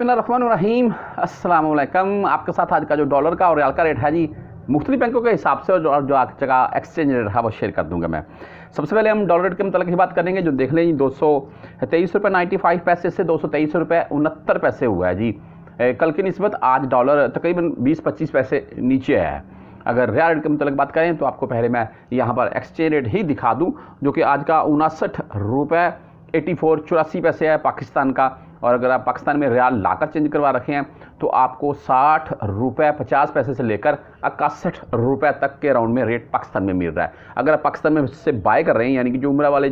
बसमीम अल्लाम आपके साथ आज का जो डॉलर का और रियाल का रेट है जी मुख्तलि बैंकों के हिसाब से और जो आज का एक्सचेंज रेट है वो शेयर कर दूंगा मैं सबसे पहले हम डॉलर रेट के मतलब की बात करेंगे जो देख लें दो सौ तेईस रुपये नाइन्टी फाइव पैसे से दो सौ तेईस रुपये उनहत्तर पैसे हुआ है जी कल की नस्बत आज डॉलर तकरीबन बीस पच्चीस पैसे नीचे है अगर रियाल रेट के मतलब बात करें तो आपको पहले मैं यहाँ पर एक्सचेंज रेट ही दिखा दूँ जो कि आज का उनासठ रुपये एटी फोर चौरासी पैसे है पाकिस्तान का और अगर आप पाकिस्तान में रियाल लाकर चेंज करवा रखे हैं तो आपको साठ रुपये पचास पैसे से लेकर इकसठ रुपये तक के राउंड में रेट पाकिस्तान में मिल रहा है अगर आप पाकिस्तान में से बाय कर रहे हैं यानी कि जो उम्र वाले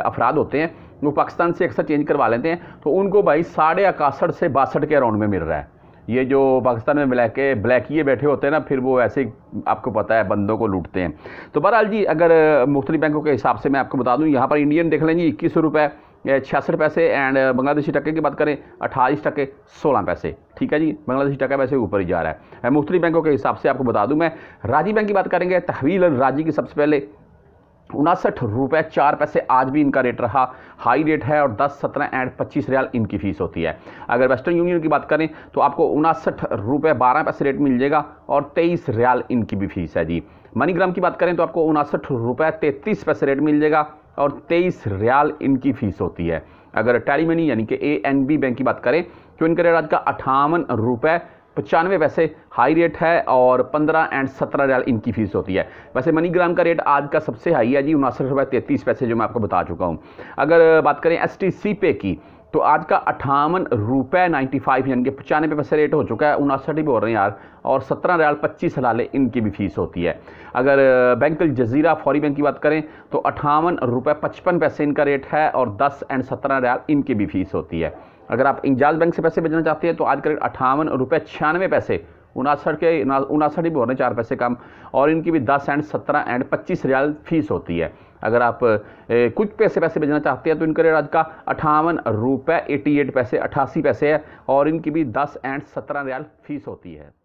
अफराद होते हैं वो पाकिस्तान से अक्सर चेंज करवा लेते हैं तो उनको भाई साढ़े इकासठ से बासठ के अराउंड में मिल रहा है ये जो पाकिस्तान में ब्लैक ब्लैकिए बैठे होते हैं ना फिर वो ऐसे आपको पता है बंदों को लूटते हैं तो बहरहाल जी अगर मुख्तलि बैंकों के हिसाब से मैं आपको बता दूँ यहाँ पर इंडियन देख लें जी इक्कीस रुपये छियासठ पैसे एंड बांग्लादेशी टके की बात करें अट्ठाईस टके सोलह पैसे ठीक है जी बांग्लादेशी टका पैसे ऊपर ही जा रहा है मुख्तलि बैंकों के हिसाब से आपको बता दूँ मैं राजी बैंक की बात करेंगे तहवील राजी की सबसे पहले उनासठ रुपये चार पैसे आज भी इनका रेट रहा हाई रेट है और दस सत्रह एंड पच्चीस रियाल इनकी फ़ीस होती है अगर वेस्टर्न यूनियन की बात करें तो आपको उनासठ रुपये बारह पैसे रेट मिल जाएगा और तेईस रियाल इनकी भी फ़ीस है जी मनीग्राम की बात करें तो आपको उनासठ रुपये तैंतीस पैसे रेट मिल जाएगा और तेईस रियाल इनकी फ़ीस होती है अगर टैली मनी यानी कि ए एन बी बैंक की बात करें तो इनका रेट आज का अठावन रुपये पचानवे वैसे हाई रेट है और पंद्रह एंड सत्रह रियाल इनकी फीस होती है वैसे मनीग्राम का रेट आज का सबसे हाई है जी उनासठ रुपये तैंतीस पैसे जो मैं आपको बता चुका हूँ अगर बात करें एस टी सी पे की तो आज का अठावन रुपये नाइन्टी फाइव यानी कि पचानवे पैसे रेट हो चुका है उनासठ भी हो रहे हैं यार और सत्रह रियाल पच्चीस हलाले इनकी भी फीस होती है अगर बैंक जजीरा फौरी बैंक की बात करें तो अठावन रुपये पचपन पैसे इनका रेट है और दस एंड सत्रह रियाल इनकी भी फीस होती है अगर आप इंजाज बैंक से पैसे भेजना चाहते हैं तो आज का रेट अठावन रुपये छियानवे पैसे उनासठ के उनासठ ही बोल चार पैसे कम और इनकी भी दस एंड सत्रह एंड पच्चीस रियाल फीस होती है अगर आप ए, कुछ पैसे पैसे भेजना चाहते हैं तो इनका रेट आज का अठावन रुपये एटी एट पैसे अट्ठासी पैसे है और इनकी भी दस एंड सत्रह रियाल फीस होती है